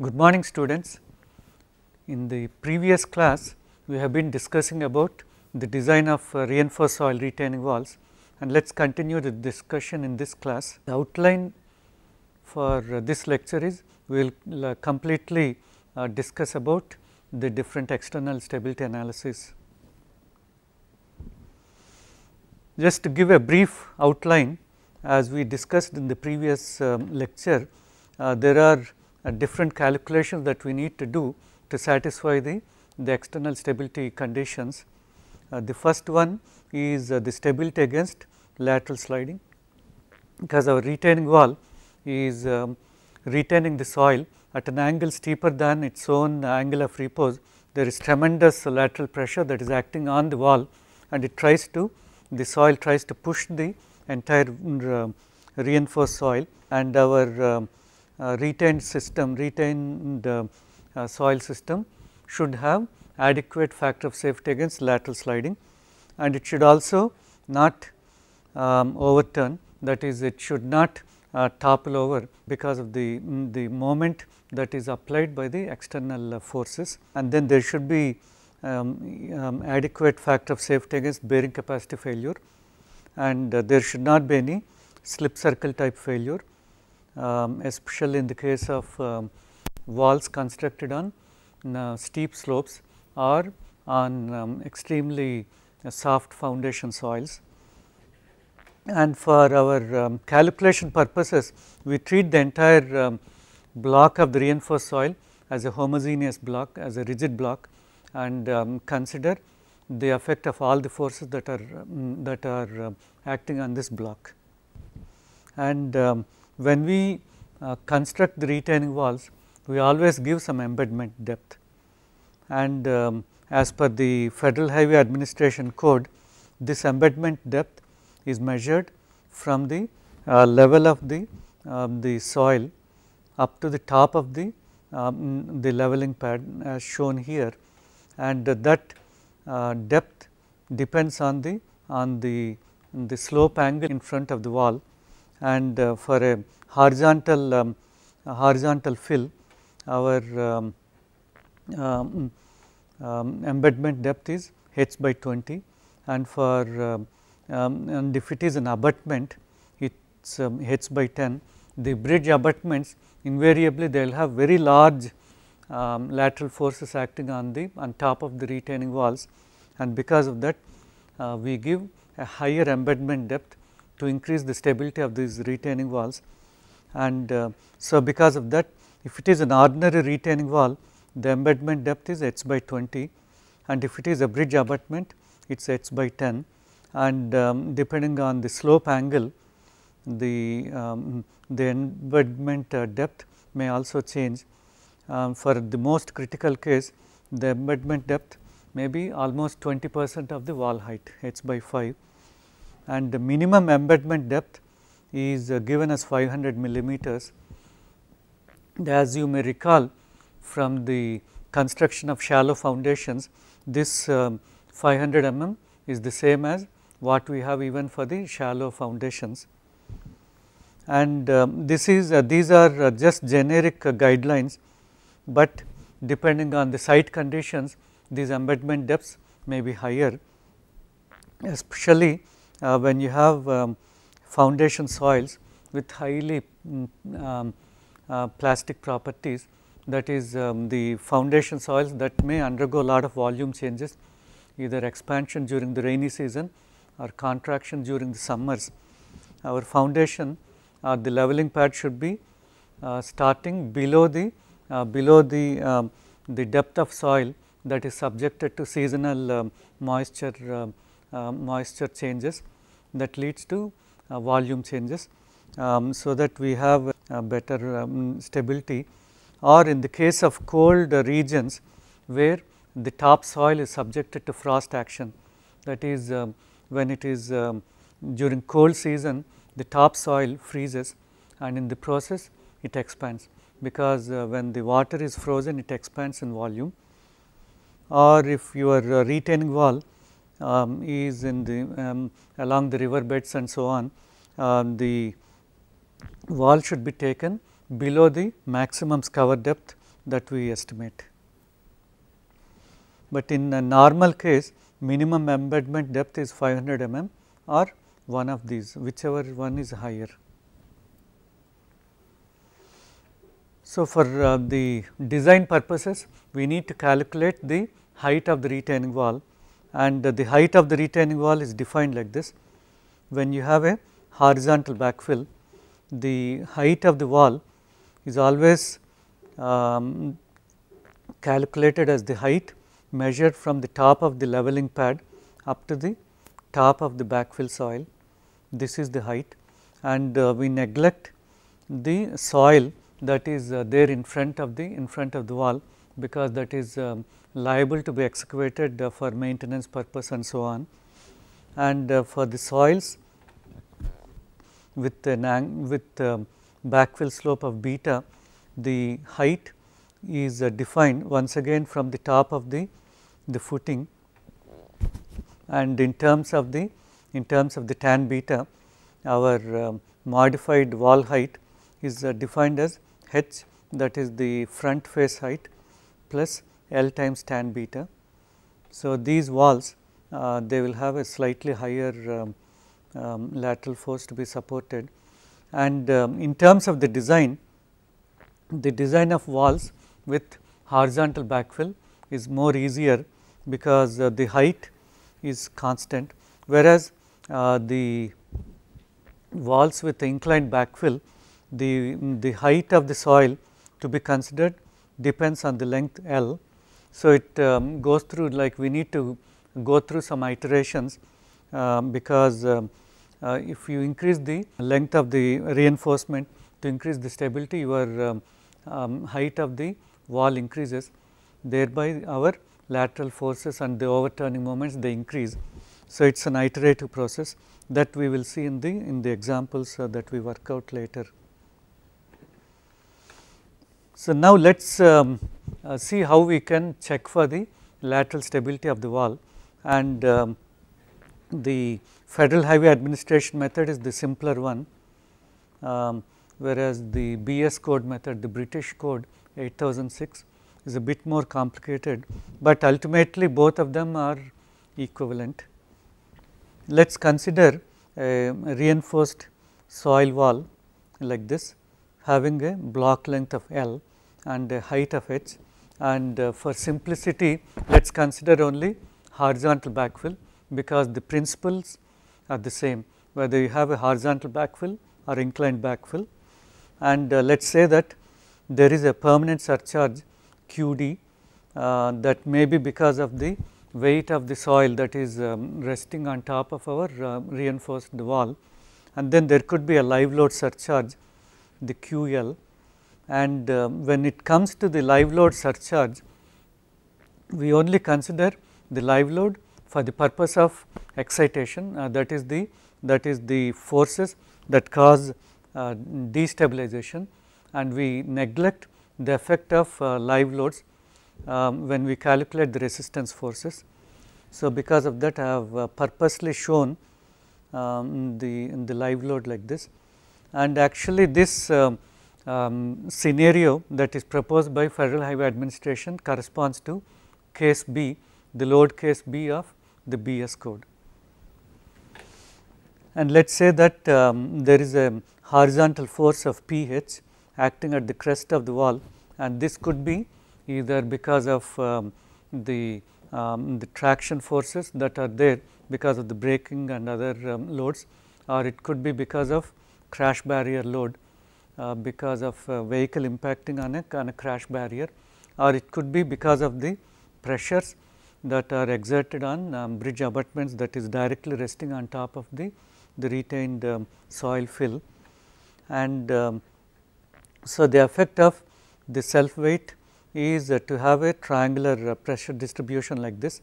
Good morning students. In the previous class we have been discussing about the design of uh, reinforced soil retaining walls and let us continue the discussion in this class. The outline for uh, this lecture is we will uh, completely uh, discuss about the different external stability analysis. Just to give a brief outline as we discussed in the previous um, lecture, uh, there are different calculations that we need to do to satisfy the, the external stability conditions. Uh, the first one is uh, the stability against lateral sliding because our retaining wall is um, retaining the soil at an angle steeper than its own angle of repose. There is tremendous lateral pressure that is acting on the wall and it tries to the soil tries to push the entire uh, reinforced soil and our um, uh, retained system, retained uh, uh, soil system should have adequate factor of safety against lateral sliding and it should also not um, overturn that is it should not uh, topple over because of the, mm, the moment that is applied by the external uh, forces and then there should be um, um, adequate factor of safety against bearing capacity failure and uh, there should not be any slip circle type failure um, especially in the case of um, walls constructed on uh, steep slopes or on um, extremely uh, soft foundation soils. And for our um, calculation purposes, we treat the entire um, block of the reinforced soil as a homogeneous block, as a rigid block and um, consider the effect of all the forces that are mm, that are acting on this block. And when we uh, construct the retaining walls, we always give some embedment depth. And um, as per the Federal Highway Administration Code, this embedment depth is measured from the uh, level of the, um, the soil up to the top of the, um, the leveling pad as uh, shown here and uh, that depth depends on the on the, the slope angle in front of the wall and uh, for a horizontal um, a horizontal fill our um, um, um embedment depth is h by 20 and for um, um, and if it is an abutment it is h by 10 the bridge abutments invariably they will have very large lateral forces acting on the on top of the retaining walls and because of that uh, we give a higher embedment depth to increase the stability of these retaining walls. And uh, so, because of that if it is an ordinary retaining wall the embedment depth is h by 20 and if it is a bridge abutment it is h by 10 and um, depending on the slope angle the, um, the embedment uh, depth may also change. Um, for the most critical case the embedment depth may be almost 20 percent of the wall height h by 5 and the minimum embedment depth is uh, given as 500 millimeters. As you may recall from the construction of shallow foundations, this um, 500 mm is the same as what we have even for the shallow foundations. And um, this is uh, these are uh, just generic guidelines, but depending on the site conditions these embedment depths may be higher especially uh, when you have um, foundation soils with highly mm, um, uh, plastic properties that is um, the foundation soils that may undergo a lot of volume changes either expansion during the rainy season or contraction during the summers. Our foundation or uh, the leveling pad should be uh, starting below the uh, below the um, the depth of soil that is subjected to seasonal um, moisture um, um, moisture changes that leads to uh, volume changes. Um, so, that we have better um, stability or in the case of cold regions where the topsoil is subjected to frost action that is um, when it is um, during cold season the topsoil freezes and in the process it expands because uh, when the water is frozen it expands in volume or if your uh, retaining wall um, is in the um, along the river beds and so on, um, the wall should be taken below the maximum cover depth that we estimate. But in a normal case minimum embedment depth is 500 mm or one of these whichever one is higher. So, for uh, the design purposes we need to calculate the height of the retaining wall and the height of the retaining wall is defined like this. When you have a horizontal backfill, the height of the wall is always um, calculated as the height measured from the top of the leveling pad up to the top of the backfill soil. This is the height and uh, we neglect the soil that is uh, there in front of the in front of the wall because that is um, liable to be excavated uh, for maintenance purpose and so on. And uh, for the soils with an with uh, backfill slope of beta, the height is defined once again from the top of the the footing and in terms of the in terms of the tan beta our uh, modified wall height is uh, defined as h that is the front face height plus L times tan beta. So, these walls uh, they will have a slightly higher um, um, lateral force to be supported and um, in terms of the design, the design of walls with horizontal backfill is more easier because uh, the height is constant whereas uh, the walls with inclined backfill the, the height of the soil to be considered depends on the length L so, it um, goes through like we need to go through some iterations uh, because uh, uh, if you increase the length of the reinforcement to increase the stability your um, um, height of the wall increases thereby our lateral forces and the overturning moments they increase. So, it is an iterative process that we will see in the in the examples uh, that we work out later. So, now let us um, uh, see how we can check for the lateral stability of the wall and um, the Federal Highway Administration method is the simpler one, um, whereas the BS code method, the British code 8006 is a bit more complicated, but ultimately both of them are equivalent. Let us consider a reinforced soil wall like this having a block length of L and the height of h and uh, for simplicity let us consider only horizontal backfill because the principles are the same whether you have a horizontal backfill or inclined backfill and uh, let us say that there is a permanent surcharge QD uh, that may be because of the weight of the soil that is um, resting on top of our uh, reinforced wall and then there could be a live load surcharge the QL and uh, when it comes to the live load surcharge, we only consider the live load for the purpose of excitation uh, that is the that is the forces that cause uh, destabilization and we neglect the effect of uh, live loads um, when we calculate the resistance forces. So, because of that I have uh, purposely shown um, the, the live load like this and actually this um, um, scenario that is proposed by Federal Highway Administration corresponds to case B, the load case B of the BS code. And let us say that um, there is a horizontal force of pH acting at the crest of the wall and this could be either because of um, the, um, the traction forces that are there because of the braking and other um, loads or it could be because of crash barrier load uh, because of uh, vehicle impacting on a, on a crash barrier or it could be because of the pressures that are exerted on um, bridge abutments that is directly resting on top of the, the retained um, soil fill. And um, so, the effect of the self weight is uh, to have a triangular uh, pressure distribution like this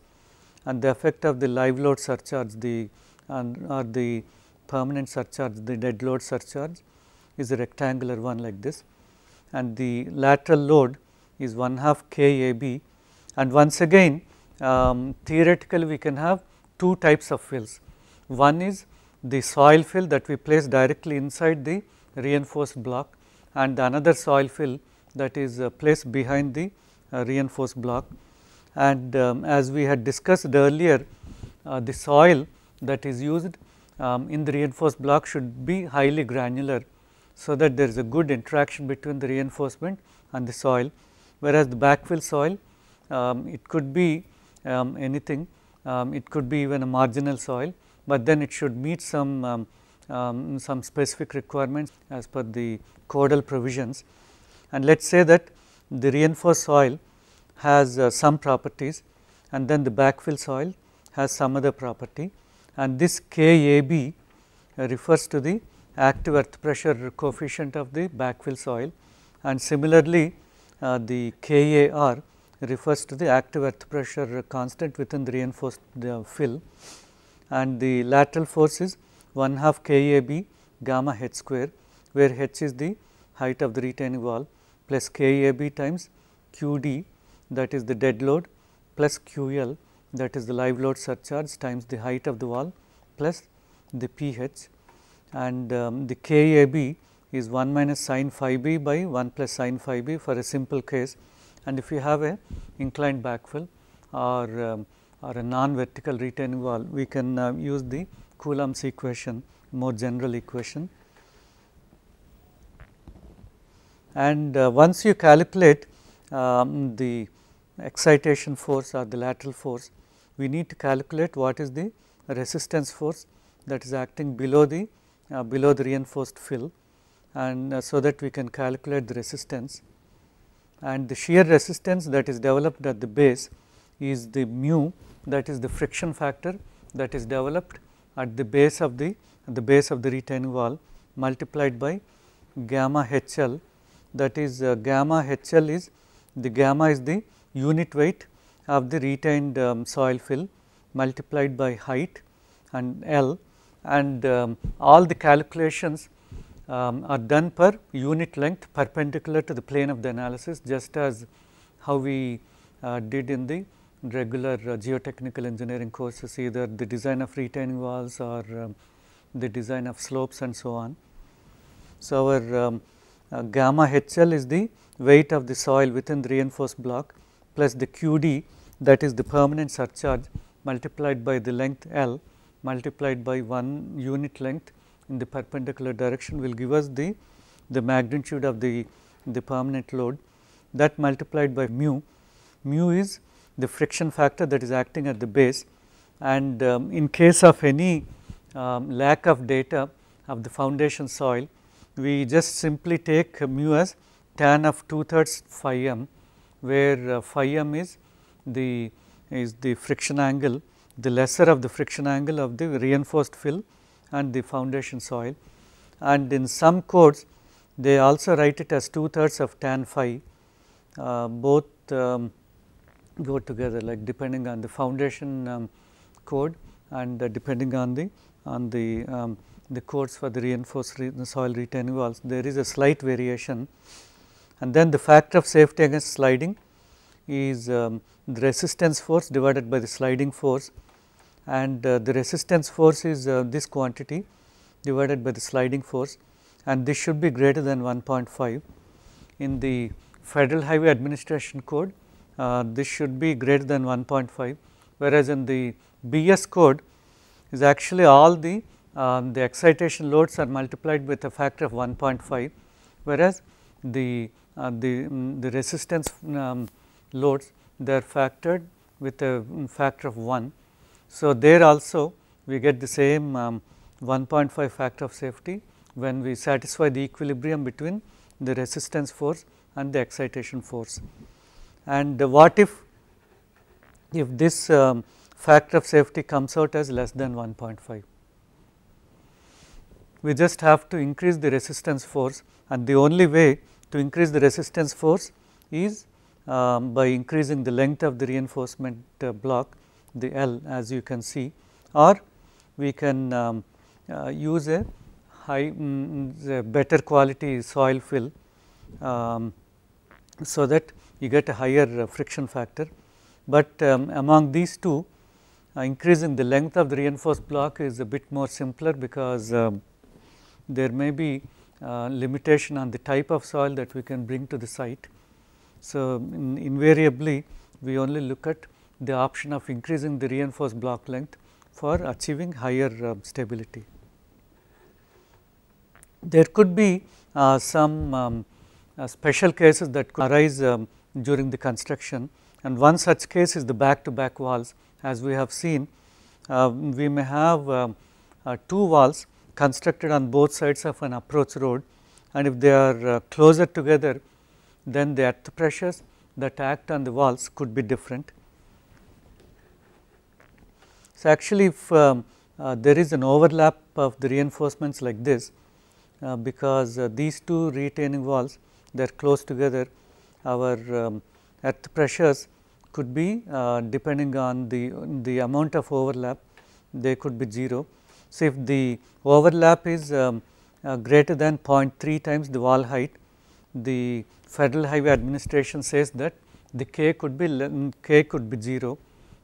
and the effect of the live load surcharge the and, or the permanent surcharge, the dead load surcharge is a rectangular one like this and the lateral load is 1 half k A B and once again um, theoretically we can have two types of fills. One is the soil fill that we place directly inside the reinforced block and another soil fill that is uh, placed behind the uh, reinforced block. And um, as we had discussed earlier, uh, the soil that is used um, in the reinforced block should be highly granular so that there is a good interaction between the reinforcement and the soil. Whereas, the backfill soil um, it could be um, anything, um, it could be even a marginal soil, but then it should meet some um, um, some specific requirements as per the caudal provisions. And let us say that the reinforced soil has uh, some properties and then the backfill soil has some other property and this KAB uh, refers to the active earth pressure coefficient of the backfill soil and similarly uh, the KAR refers to the active earth pressure constant within the reinforced uh, fill and the lateral force is 1 half KAB gamma h square where h is the height of the retaining wall plus KAB times QD that is the dead load plus QL that is the live load surcharge times the height of the wall plus the pH and um, the KAB is 1 minus sine phi b by 1 plus sine phi b for a simple case and if you have a inclined backfill or, um, or a non-vertical retaining wall, we can uh, use the Coulomb's equation, more general equation. And uh, once you calculate um, the excitation force or the lateral force, we need to calculate what is the resistance force that is acting below the uh, below the reinforced fill and uh, so that we can calculate the resistance and the shear resistance that is developed at the base is the mu that is the friction factor that is developed at the base of the the base of the retaining wall multiplied by gamma HL that is uh, gamma HL is the gamma is the unit weight of the retained um, soil fill multiplied by height and L and um, all the calculations um, are done per unit length perpendicular to the plane of the analysis just as how we uh, did in the regular uh, geotechnical engineering courses either the design of retaining walls or um, the design of slopes and so on. So, our um, uh, gamma HL is the weight of the soil within the reinforced block plus the QD that is the permanent surcharge multiplied by the length L multiplied by 1 unit length in the perpendicular direction will give us the, the magnitude of the, the permanent load that multiplied by mu. Mu is the friction factor that is acting at the base and um, in case of any um, lack of data of the foundation soil, we just simply take mu as tan of 2 thirds phi m where uh, phi m is the is the friction angle the lesser of the friction angle of the reinforced fill and the foundation soil. And in some codes they also write it as 2 thirds of tan phi uh, both um, go together like depending on the foundation um, code and uh, depending on the on the um, the codes for the reinforced re soil retaining walls there is a slight variation and then the factor of safety against sliding is um, the resistance force divided by the sliding force and uh, the resistance force is uh, this quantity divided by the sliding force and this should be greater than 1.5. In the Federal Highway Administration Code, uh, this should be greater than 1.5, whereas in the BS code is actually all the, um, the excitation loads are multiplied with a factor of 1.5, whereas the, uh, the, um, the resistance um, loads they are factored with a mm, factor of 1 so, there also we get the same um, 1.5 factor of safety when we satisfy the equilibrium between the resistance force and the excitation force. And uh, what if, if this um, factor of safety comes out as less than 1.5? We just have to increase the resistance force and the only way to increase the resistance force is um, by increasing the length of the reinforcement uh, block the L as you can see or we can um, uh, use a high um, better quality soil fill um, so that you get a higher uh, friction factor. But um, among these two uh, increasing the length of the reinforced block is a bit more simpler because um, there may be uh, limitation on the type of soil that we can bring to the site. So, in invariably we only look at the option of increasing the reinforced block length for achieving higher uh, stability. There could be uh, some um, uh, special cases that could arise um, during the construction and one such case is the back to back walls as we have seen. Um, we may have um, uh, two walls constructed on both sides of an approach road and if they are uh, closer together then the earth pressures that act on the walls could be different. So, actually if um, uh, there is an overlap of the reinforcements like this uh, because uh, these two retaining walls they are close together our um, earth pressures could be uh, depending on the, the amount of overlap they could be 0. So, if the overlap is um, uh, greater than 0.3 times the wall height the Federal Highway Administration says that the k could be k could be 0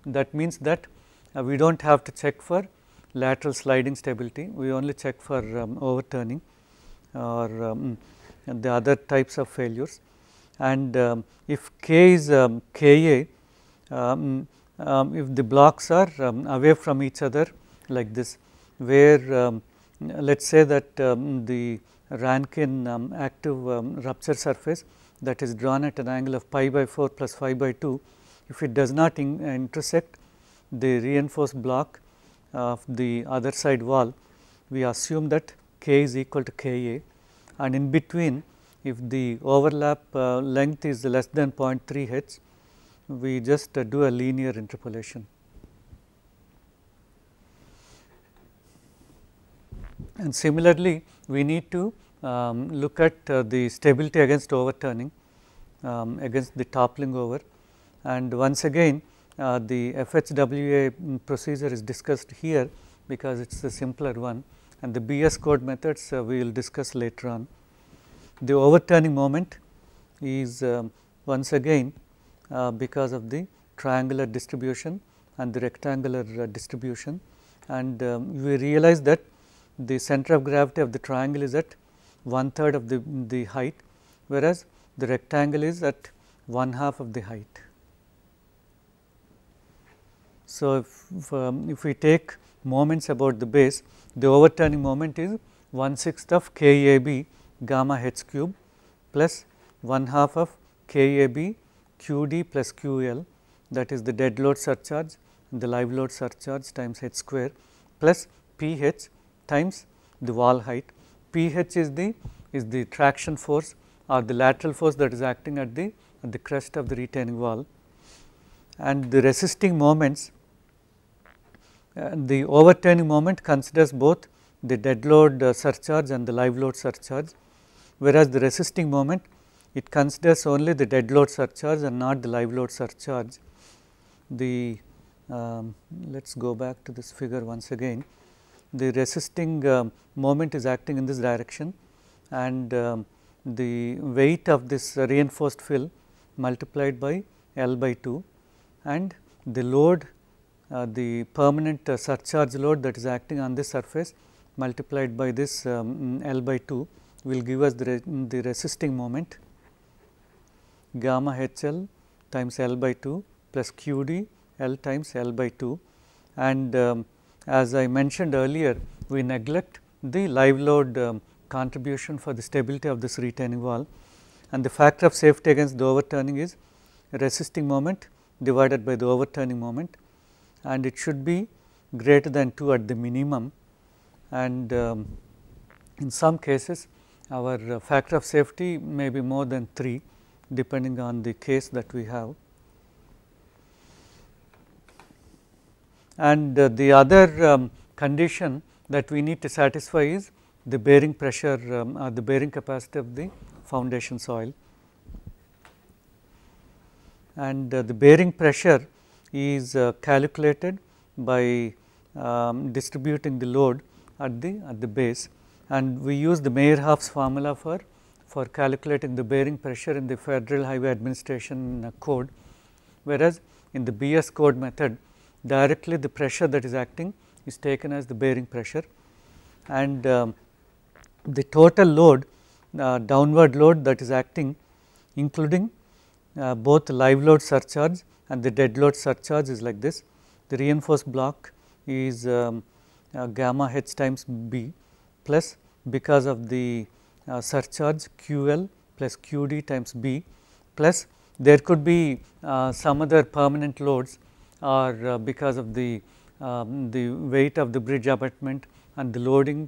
that means that we do not have to check for lateral sliding stability, we only check for um, overturning or um, the other types of failures. And um, if K is um, Ka, um, um, if the blocks are away from each other like this, where let us say that the Rankine active rupture surface that is drawn at an angle of pi by 4 plus phi by 2, if it does not in intersect the reinforced block of the other side wall, we assume that k is equal to k a and in between if the overlap uh, length is less than 0.3 h, we just uh, do a linear interpolation. And similarly, we need to um, look at uh, the stability against overturning, um, against the toppling over and once again uh, the FHWA procedure is discussed here because it is the simpler one and the BS code methods uh, we will discuss later on. The overturning moment is um, once again uh, because of the triangular distribution and the rectangular uh, distribution and um, we realize that the center of gravity of the triangle is at one third of the, the height whereas the rectangle is at one half of the height. So, if, um, if we take moments about the base, the overturning moment is 1 sixth of KAB gamma h cube plus 1 half of KAB QD plus QL that is the dead load surcharge the live load surcharge times h square plus pH times the wall height. pH is the is the traction force or the lateral force that is acting at the at the crest of the retaining wall and the resisting moments uh, the overturning moment considers both the dead load uh, surcharge and the live load surcharge, whereas the resisting moment it considers only the dead load surcharge and not the live load surcharge. The um, let us go back to this figure once again. The resisting um, moment is acting in this direction and um, the weight of this reinforced fill multiplied by L by 2 and the load uh, the permanent uh, surcharge load that is acting on this surface multiplied by this um, L by 2 will give us the, re the resisting moment gamma HL times L by 2 plus QD L times L by 2 and um, as I mentioned earlier we neglect the live load um, contribution for the stability of this retaining wall and the factor of safety against the overturning is resisting moment divided by the overturning moment and it should be greater than 2 at the minimum and um, in some cases our uh, factor of safety may be more than 3 depending on the case that we have. And uh, the other um, condition that we need to satisfy is the bearing pressure um, or uh, the bearing capacity of the foundation soil. And uh, the bearing pressure is uh, calculated by um, distributing the load at the at the base and we use the Meyerhoff's formula for for calculating the bearing pressure in the Federal Highway Administration uh, code whereas in the BS code method directly the pressure that is acting is taken as the bearing pressure and um, the total load uh, downward load that is acting including uh, both live load surcharge and the dead load surcharge is like this. The reinforced block is um, uh, gamma h times b plus because of the uh, surcharge QL plus QD times b plus there could be uh, some other permanent loads or uh, because of the um, the weight of the bridge abutment and the loading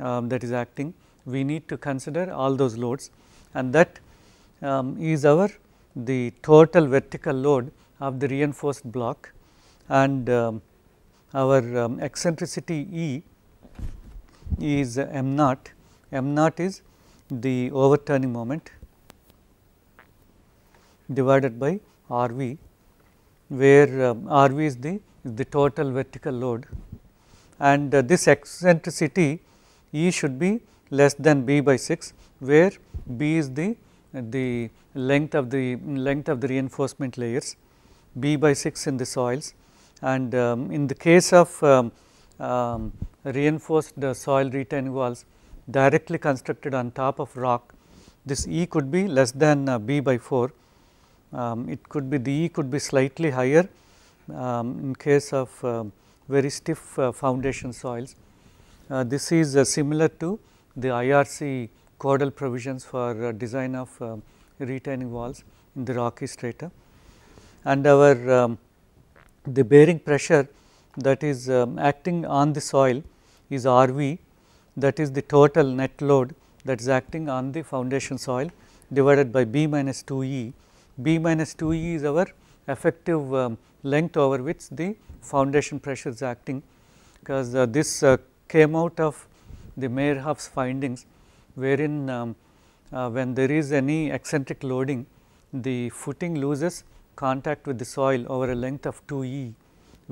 um, that is acting we need to consider all those loads and that um, is our the total vertical load of the reinforced block and um, our um, eccentricity E is m naught, m naught is the overturning moment divided by R v where um, R v is the, is the total vertical load and uh, this eccentricity E should be less than B by 6 where B is the, the length of the length of the reinforcement layers B by 6 in the soils and um, in the case of um, um, reinforced uh, soil retaining walls directly constructed on top of rock, this E could be less than uh, B by 4. Um, it could be the E could be slightly higher um, in case of uh, very stiff uh, foundation soils. Uh, this is uh, similar to the IRC caudal provisions for design of um, retaining walls in the rocky strata and our um, the bearing pressure that is um, acting on the soil is RV that is the total net load that is acting on the foundation soil divided by B minus 2E. B minus 2E is our effective um, length over which the foundation pressure is acting because uh, this uh, came out of the Meyerhoff's findings wherein um, uh, when there is any eccentric loading the footing loses contact with the soil over a length of 2 e,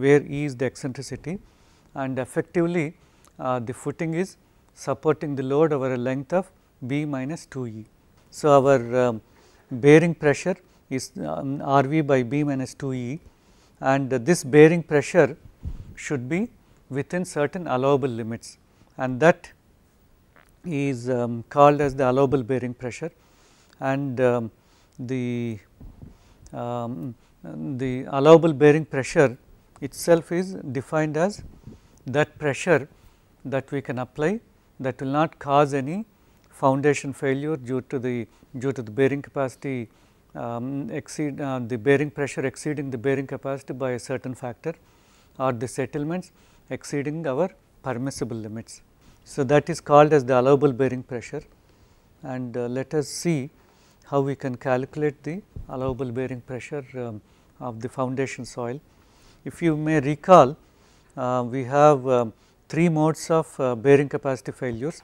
where e is the eccentricity and effectively uh, the footing is supporting the load over a length of b minus 2 e. So, our um, bearing pressure is um, R v by b minus 2 e and uh, this bearing pressure should be within certain allowable limits and that is um, called as the allowable bearing pressure and um, the um, the allowable bearing pressure itself is defined as that pressure that we can apply that will not cause any foundation failure due to the due to the bearing capacity um, exceed uh, the bearing pressure exceeding the bearing capacity by a certain factor or the settlements exceeding our permissible limits. So, that is called as the allowable bearing pressure and uh, let us see how we can calculate the allowable bearing pressure um, of the foundation soil. If you may recall, uh, we have uh, three modes of uh, bearing capacity failures.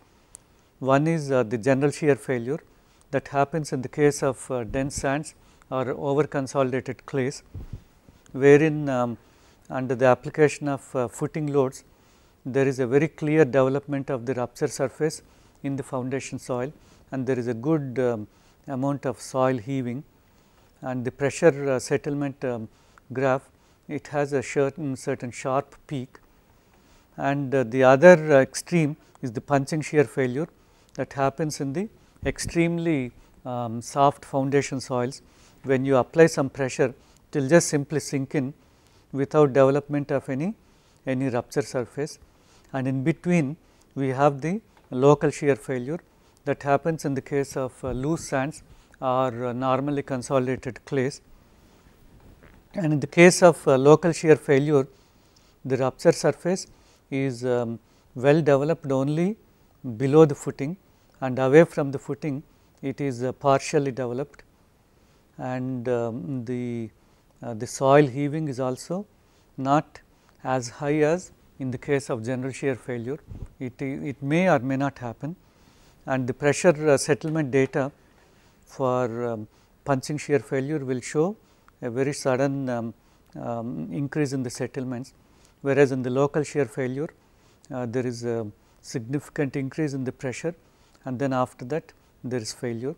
One is uh, the general shear failure that happens in the case of uh, dense sands or over consolidated clays, wherein um, under the application of uh, footing loads, there is a very clear development of the rupture surface in the foundation soil and there is a good um, amount of soil heaving and the pressure uh, settlement um, graph it has a certain, certain sharp peak and uh, the other uh, extreme is the punch and shear failure that happens in the extremely um, soft foundation soils when you apply some pressure it will just simply sink in without development of any any rupture surface and in between we have the local shear failure that happens in the case of uh, loose sands are uh, normally consolidated clays. And in the case of uh, local shear failure, the rupture surface is um, well developed only below the footing and away from the footing it is uh, partially developed and um, the, uh, the soil heaving is also not as high as in the case of general shear failure, it, it may or may not happen and the pressure uh, settlement data for um, punching shear failure will show a very sudden um, um, increase in the settlements, whereas in the local shear failure uh, there is a significant increase in the pressure and then after that there is failure.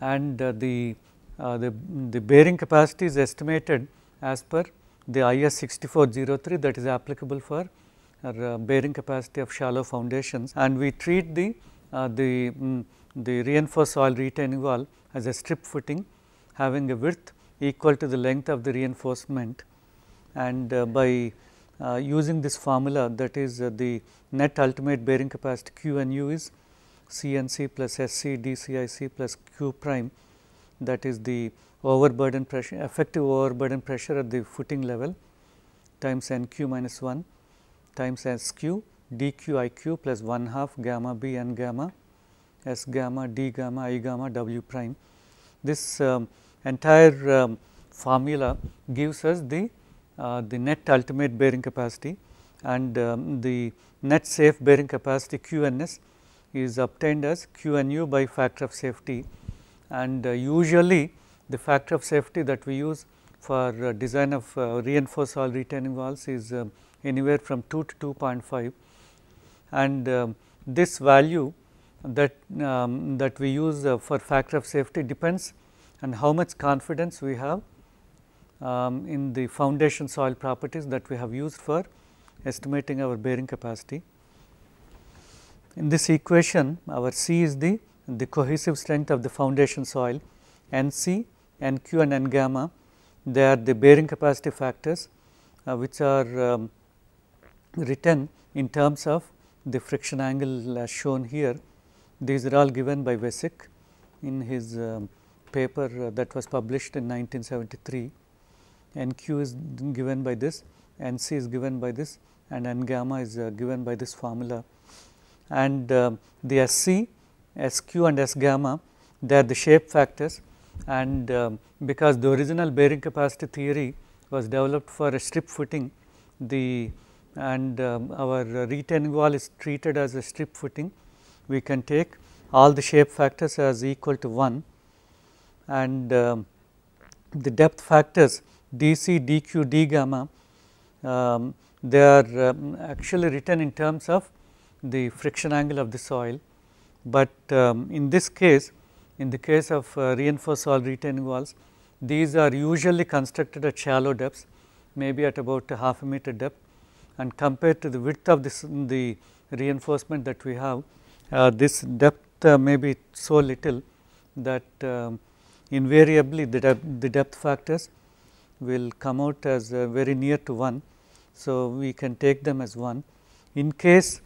And uh, the, uh, the, the bearing capacity is estimated as per the IS 6403 that is applicable for uh, bearing capacity of shallow foundations and we treat the, uh, the, um, the reinforced soil retaining wall as a strip footing having a width equal to the length of the reinforcement and uh, by uh, using this formula that is uh, the net ultimate bearing capacity Q and U is CNC plus scdcic plus Q prime that is the overburden pressure, effective overburden pressure at the footing level times NQ minus 1 times SQ plus 1 half gamma B and gamma S gamma D gamma I gamma W prime. This um, entire um, formula gives us the, uh, the net ultimate bearing capacity and um, the net safe bearing capacity QNS is obtained as QNU by factor of safety and uh, usually the factor of safety that we use for uh, design of uh, reinforced all retaining walls is um, anywhere from 2 to 2.5 and um, this value that um, that we use uh, for factor of safety depends on how much confidence we have um, in the foundation soil properties that we have used for estimating our bearing capacity. In this equation our C is the, the cohesive strength of the foundation soil and C Nq and n gamma they are the bearing capacity factors uh, which are um, written in terms of the friction angle as uh, shown here. These are all given by Vesic in his um, paper uh, that was published in 1973 Nq is given by this Nc is given by this and n gamma is uh, given by this formula. And uh, the s c, s q SQ and S gamma they are the shape factors and um, because the original bearing capacity theory was developed for a strip footing the and um, our retaining wall is treated as a strip footing we can take all the shape factors as equal to 1 and um, the depth factors dc dq d gamma um, they are um, actually written in terms of the friction angle of the soil but um, in this case in the case of uh, reinforced wall retaining walls, these are usually constructed at shallow depths, maybe at about a half a meter depth and compared to the width of this the reinforcement that we have, uh, this depth uh, may be so little that um, invariably the, dep the depth factors will come out as uh, very near to 1. So, we can take them as 1. In case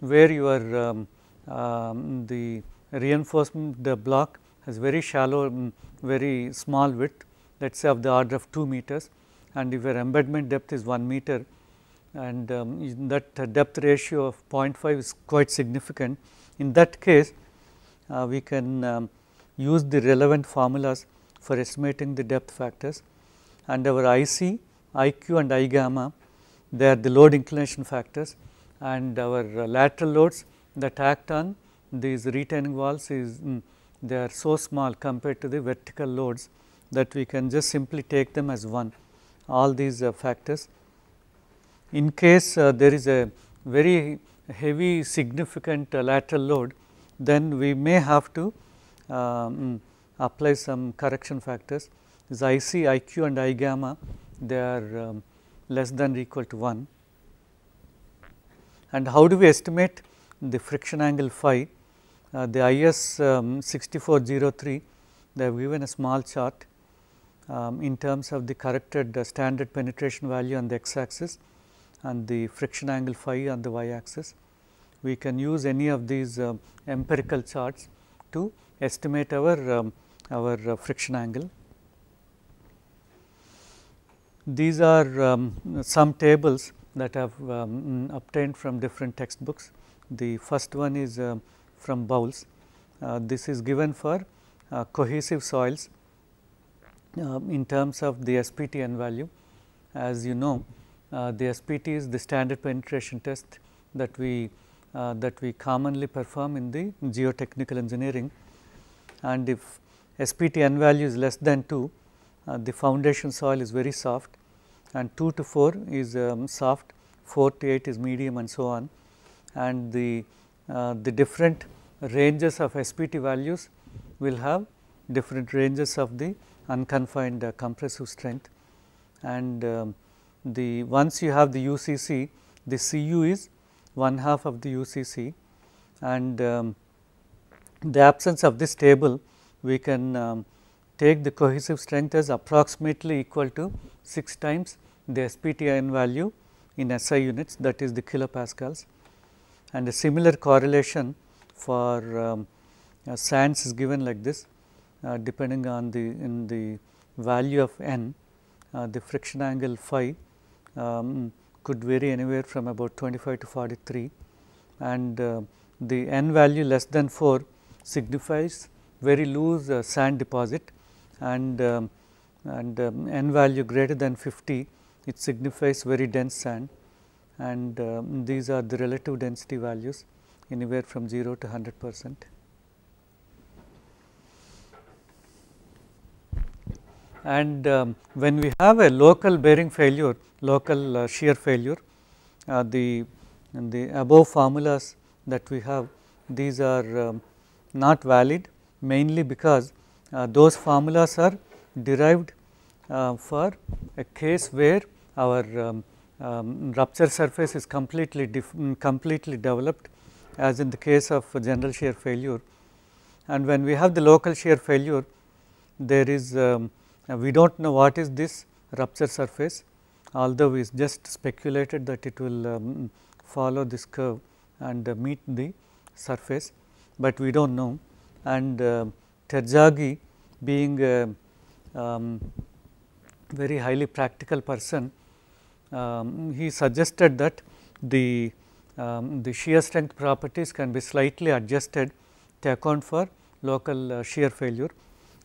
where you um, um, the reinforcement the block has very shallow, mm, very small width let us say of the order of 2 meters and if your embedment depth is 1 meter and um, that depth ratio of 0.5 is quite significant. In that case, uh, we can um, use the relevant formulas for estimating the depth factors and our IC, IQ and I gamma they are the load inclination factors and our uh, lateral loads that act on these retaining walls is mm, they are so small compared to the vertical loads that we can just simply take them as one all these uh, factors. In case uh, there is a very heavy significant uh, lateral load then we may have to um, apply some correction factors is IC, IQ and I gamma they are um, less than or equal to 1. And how do we estimate the friction angle phi? uh, the IS um, 6403 they have given a small chart um, in terms of the corrected uh, standard penetration value on the x axis and the friction angle phi on the y axis. We can use any of these uh, empirical charts to estimate our, um, our uh, friction angle. These are um, some tables that I have um, mm, obtained from different textbooks. The first one is from bowls. Uh, this is given for uh, cohesive soils uh, in terms of the SPTN value. As you know, the SPT is the standard penetration test that we uh, that we commonly perform in the geotechnical engineering. And if SPT n value is less than 2, uh, the foundation soil is very soft and 2 to 4 is um, soft, 4 to 8 is medium and so on. And the, uh, the different ranges of SPT values will have different ranges of the unconfined uh, compressive strength and um, the once you have the UCC the Cu is one half of the UCC and um, the absence of this table we can um, take the cohesive strength as approximately equal to 6 times the SPTIN value in SI units that is the kilopascals and a similar correlation for um, uh, sands is given like this uh, depending on the in the value of n uh, the friction angle phi um, could vary anywhere from about 25 to 43 and uh, the n value less than 4 signifies very loose uh, sand deposit and um, and um, n value greater than 50 it signifies very dense sand and um, these are the relative density values anywhere from 0 to 100 percent. And um, when we have a local bearing failure, local uh, shear failure, uh, the, the above formulas that we have, these are um, not valid mainly because uh, those formulas are derived uh, for a case where our um, um rupture surface is completely mm, completely developed as in the case of general shear failure. And when we have the local shear failure, there is um, we do not know what is this rupture surface, although we just speculated that it will um, follow this curve and uh, meet the surface, but we do not know. And uh, Terzaghi being a um, very highly practical person, um, he suggested that the um, the shear strength properties can be slightly adjusted to account for local uh, shear failure.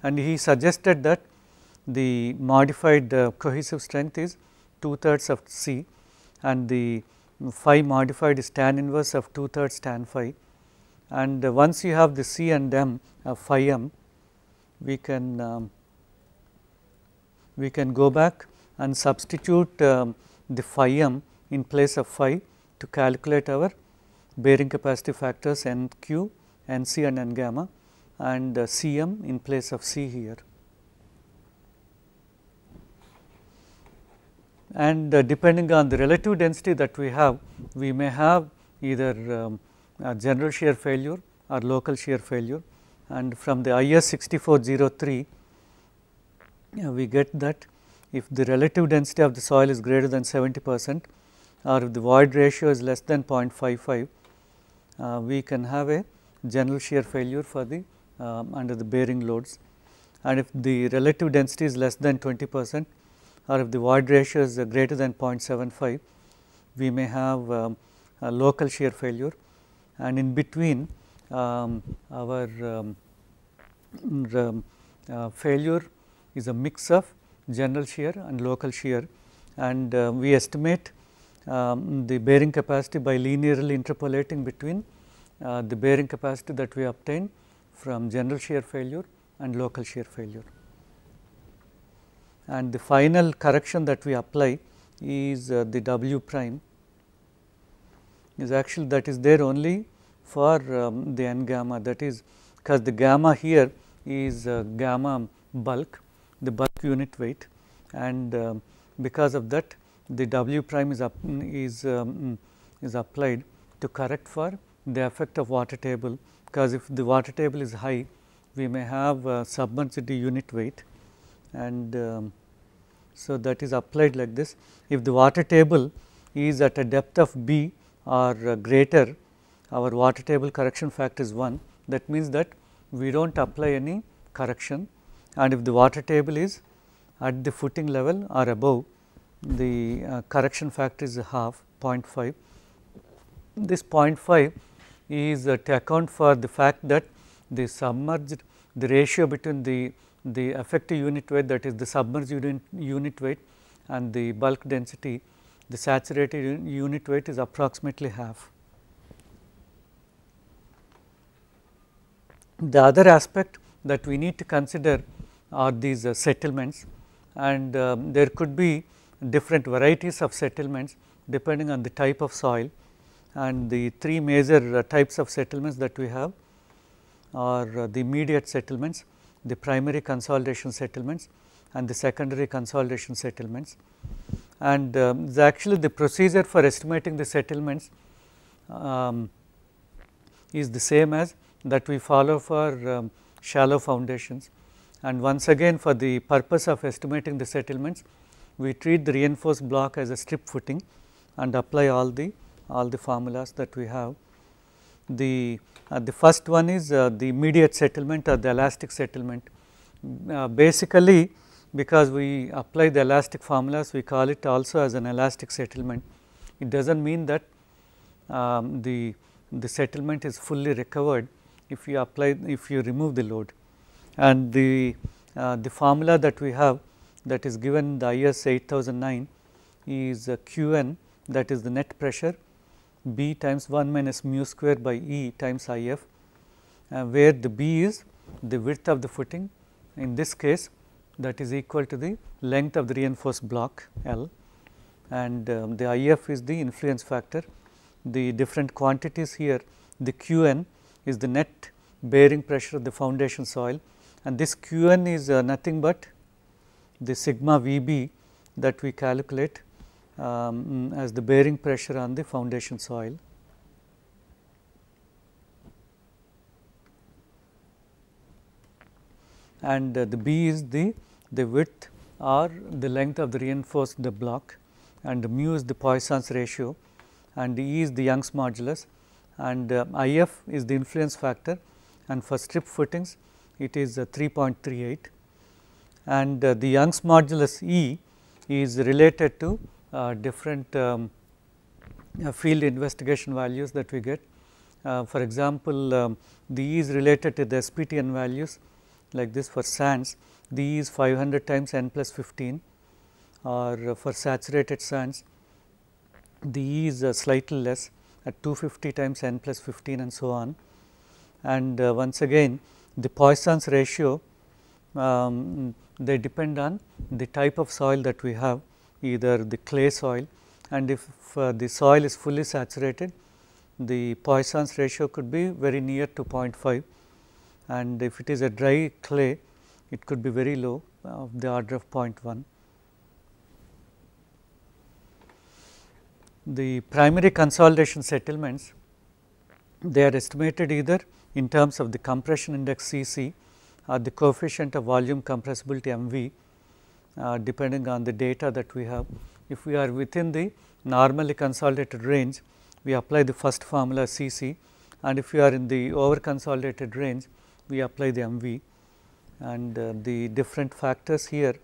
And he suggested that the modified uh, cohesive strength is 2 thirds of C and the phi modified is tan inverse of 2 thirds tan phi. And uh, once you have the C and M of uh, phi M, we can um, we can go back and substitute um, the phi M in place of phi to calculate our bearing capacity factors N Q, N C and N gamma and uh, C m in place of C here. And uh, depending on the relative density that we have, we may have either um, general shear failure or local shear failure and from the IS 6403 uh, we get that if the relative density of the soil is greater than 70 percent, or if the void ratio is less than 0.55, uh, we can have a general shear failure for the um, under the bearing loads. And if the relative density is less than 20 percent or if the void ratio is uh, greater than 0.75, we may have um, a local shear failure and in between um, our um, um, uh, failure is a mix of general shear and local shear and uh, we estimate um, the bearing capacity by linearly interpolating between uh, the bearing capacity that we obtain from general shear failure and local shear failure. And the final correction that we apply is uh, the W prime is actually that is there only for um, the n gamma that is because the gamma here is uh, gamma bulk the bulk unit weight and um, because of that the W prime is, up, is, um, is applied to correct for the effect of water table because if the water table is high we may have uh, submerged unit weight and um, so that is applied like this. If the water table is at a depth of B or uh, greater our water table correction factor is 1 that means that we do not apply any correction and if the water table is at the footing level or above the uh, correction factor is half 0.5. This 0.5 is uh, to account for the fact that the submerged the ratio between the the effective unit weight that is the submerged unit, unit weight and the bulk density the saturated unit weight is approximately half. The other aspect that we need to consider are these uh, settlements and um, there could be different varieties of settlements depending on the type of soil and the three major uh, types of settlements that we have are uh, the immediate settlements, the primary consolidation settlements and the secondary consolidation settlements. And um, actually the procedure for estimating the settlements um, is the same as that we follow for um, shallow foundations. And once again for the purpose of estimating the settlements, we treat the reinforced block as a strip footing and apply all the all the formulas that we have. The, uh, the first one is uh, the immediate settlement or the elastic settlement. Uh, basically, because we apply the elastic formulas, we call it also as an elastic settlement. It does not mean that um, the, the settlement is fully recovered if you apply, if you remove the load. And the, uh, the formula that we have that is given the IS 8009 is Qn that is the net pressure B times 1 minus mu square by E times IF uh, where the B is the width of the footing in this case that is equal to the length of the reinforced block L and um, the IF is the influence factor. The different quantities here the Qn is the net bearing pressure of the foundation soil and this Qn is uh, nothing but the sigma Vb that we calculate um, as the bearing pressure on the foundation soil. and uh, the B is the, the width or the length of the reinforced the block and the mu is the Poisson's ratio and the E is the Young's modulus and uh, IF is the influence factor and for strip footings it is uh, 3.38 and uh, the Young's modulus E is related to uh, different um, uh, field investigation values that we get. for example, um, the E is related to the SPTN values like this for sands, the E is 500 times n plus 15 or for saturated sands, the E is slightly less at 250 times n plus 15 and so on. And uh, once again the Poisson's ratio um, they depend on the type of soil that we have either the clay soil and if uh, the soil is fully saturated the Poisson's ratio could be very near to 0.5 and if it is a dry clay it could be very low uh, of the order of 0.1. The primary consolidation settlements they are estimated either in terms of the compression index C c uh, the coefficient of volume compressibility mv uh, depending on the data that we have. If we are within the normally consolidated range, we apply the first formula Cc and if we are in the over consolidated range, we apply the mv and uh, the different factors here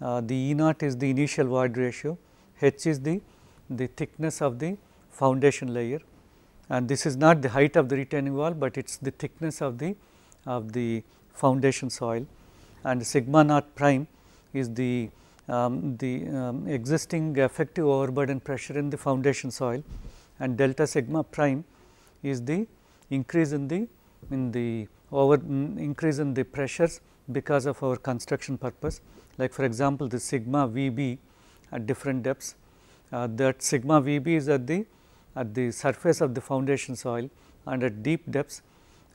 uh, the E naught is the initial void ratio, h is the, the thickness of the foundation layer and this is not the height of the retaining wall, but it is the thickness of the of the foundation soil and sigma naught prime is the, um, the um, existing effective overburden pressure in the foundation soil and delta sigma prime is the increase in the in the over mm, increase in the pressures because of our construction purpose. Like for example, the sigma Vb at different depths uh, that sigma Vb is at the at the surface of the foundation soil and at deep depths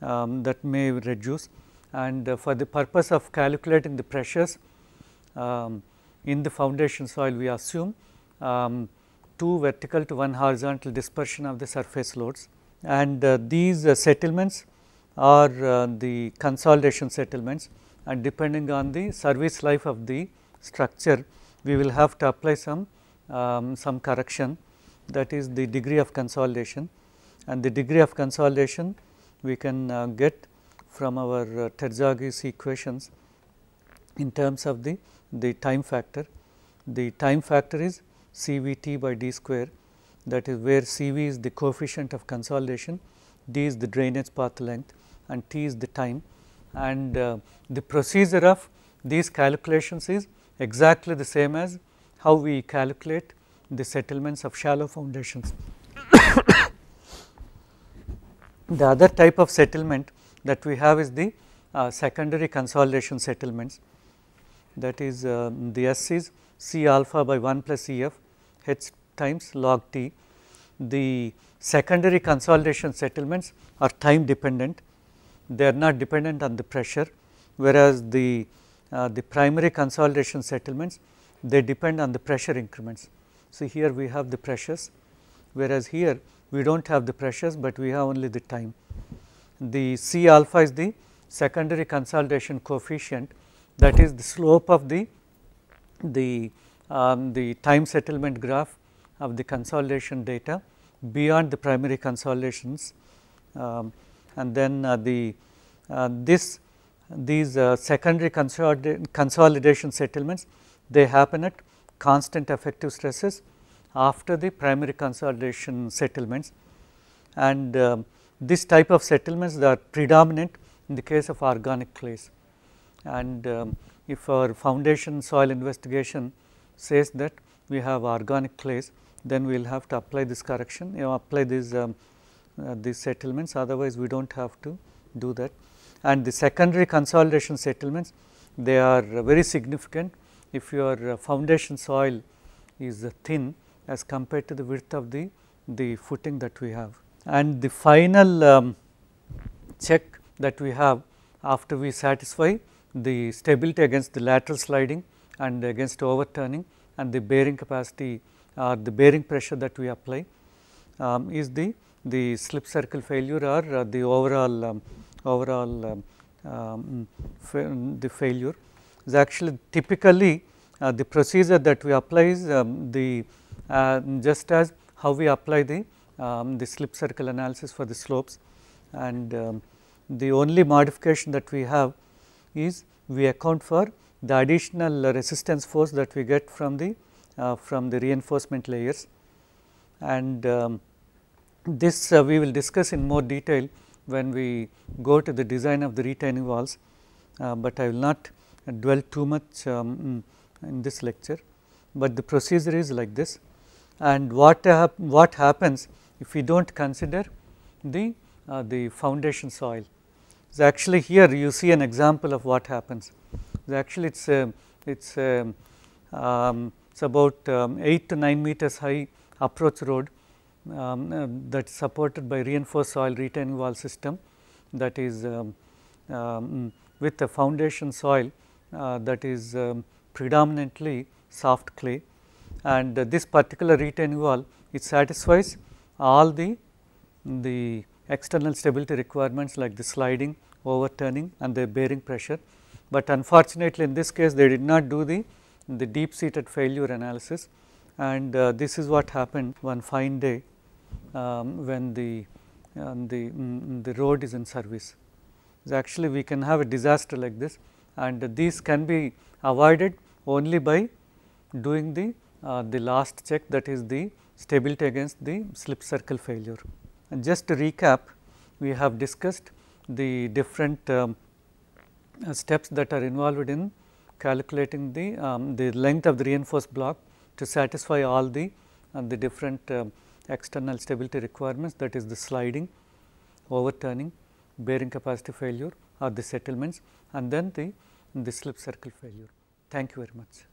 um, that may reduce and uh, for the purpose of calculating the pressures um, in the foundation soil we assume um, two vertical to one horizontal dispersion of the surface loads and uh, these uh, settlements are uh, the consolidation settlements and depending on the service life of the structure we will have to apply some um, some correction that is the degree of consolidation and the degree of consolidation we can uh, get from our uh, Terzaghi's equations in terms of the, the time factor. The time factor is CVT by d square that is where CV is the coefficient of consolidation, d is the drainage path length and t is the time and uh, the procedure of these calculations is exactly the same as how we calculate the settlements of shallow foundations. the other type of settlement that we have is the uh, secondary consolidation settlements that is uh, the S is C alpha by 1 plus EF times log T. The secondary consolidation settlements are time dependent, they are not dependent on the pressure whereas the, uh, the primary consolidation settlements they depend on the pressure increments. So, here we have the pressures whereas here we do not have the pressures, but we have only the time the C alpha is the secondary consolidation coefficient that is the slope of the the um, the time settlement graph of the consolidation data beyond the primary consolidations um, and then uh, the uh, this these uh, secondary consolidation settlements they happen at constant effective stresses after the primary consolidation settlements and um, this type of settlements are predominant in the case of organic clays. And um, if our foundation soil investigation says that we have organic clays, then we will have to apply this correction, you know, apply these, um, uh, these settlements, otherwise we do not have to do that. And the secondary consolidation settlements, they are very significant if your uh, foundation soil is thin as compared to the width of the, the footing that we have and the final um, check that we have after we satisfy the stability against the lateral sliding and against overturning and the bearing capacity or the bearing pressure that we apply um, is the the slip circle failure or uh, the overall um, overall um, um fa the failure is actually typically uh, the procedure that we apply is um, the uh, just as how we apply the um, the slip circle analysis for the slopes and um, the only modification that we have is we account for the additional resistance force that we get from the uh, from the reinforcement layers and um, this uh, we will discuss in more detail when we go to the design of the retaining walls, uh, but I will not dwell too much um, in this lecture, but the procedure is like this and what, what happens if we do not consider the, uh, the foundation soil. So, actually here you see an example of what happens. So, actually it is a, um, it is a, um, um, it's about um, 8 to 9 meters high approach road um, uh, that is supported by reinforced soil retaining wall system that is um, with a foundation soil uh, that is predominantly soft clay and uh, this particular retaining wall it satisfies all the, the external stability requirements like the sliding, overturning and the bearing pressure. But unfortunately, in this case they did not do the, the deep seated failure analysis and uh, this is what happened one fine day um, when the, um, the, mm, mm, the road is in service. So actually, we can have a disaster like this and uh, these can be avoided only by doing the, uh, the last check that is the stability against the slip circle failure. And just to recap, we have discussed the different um, uh, steps that are involved in calculating the, um, the length of the reinforced block to satisfy all the, uh, the different uh, external stability requirements that is the sliding, overturning, bearing capacity failure or the settlements and then the, the slip circle failure. Thank you very much.